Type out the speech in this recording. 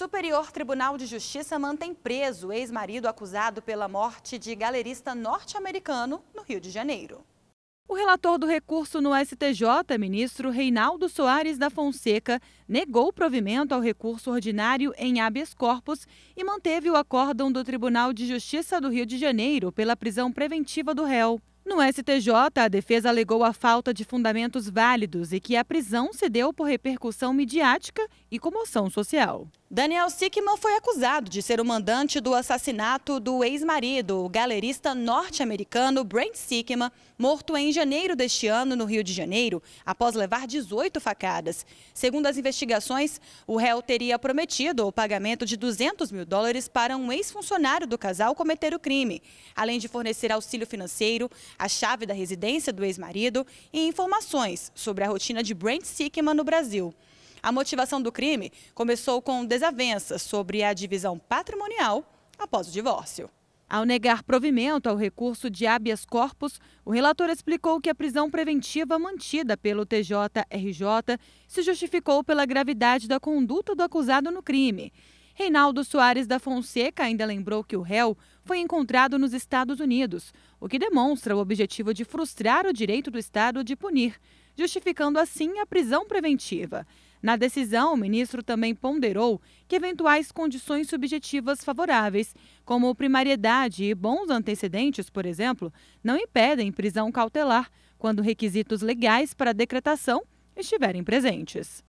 Superior Tribunal de Justiça mantém preso ex-marido acusado pela morte de galerista norte-americano no Rio de Janeiro. O relator do recurso no STJ, ministro Reinaldo Soares da Fonseca, negou provimento ao recurso ordinário em habeas corpus e manteve o acórdão do Tribunal de Justiça do Rio de Janeiro pela prisão preventiva do réu. No STJ, a defesa alegou a falta de fundamentos válidos e que a prisão se deu por repercussão midiática e comoção social. Daniel Sickman foi acusado de ser o mandante do assassinato do ex-marido, o galerista norte-americano Brent Sickman, morto em janeiro deste ano no Rio de Janeiro, após levar 18 facadas. Segundo as investigações, o réu teria prometido o pagamento de 200 mil dólares para um ex-funcionário do casal cometer o crime, além de fornecer auxílio financeiro, a chave da residência do ex-marido e informações sobre a rotina de Brent Sickman no Brasil. A motivação do crime começou com desavenças sobre a divisão patrimonial após o divórcio. Ao negar provimento ao recurso de habeas corpus, o relator explicou que a prisão preventiva mantida pelo TJRJ se justificou pela gravidade da conduta do acusado no crime. Reinaldo Soares da Fonseca ainda lembrou que o réu foi encontrado nos Estados Unidos, o que demonstra o objetivo de frustrar o direito do Estado de punir, justificando assim a prisão preventiva. Na decisão, o ministro também ponderou que eventuais condições subjetivas favoráveis, como primariedade e bons antecedentes, por exemplo, não impedem prisão cautelar quando requisitos legais para a decretação estiverem presentes.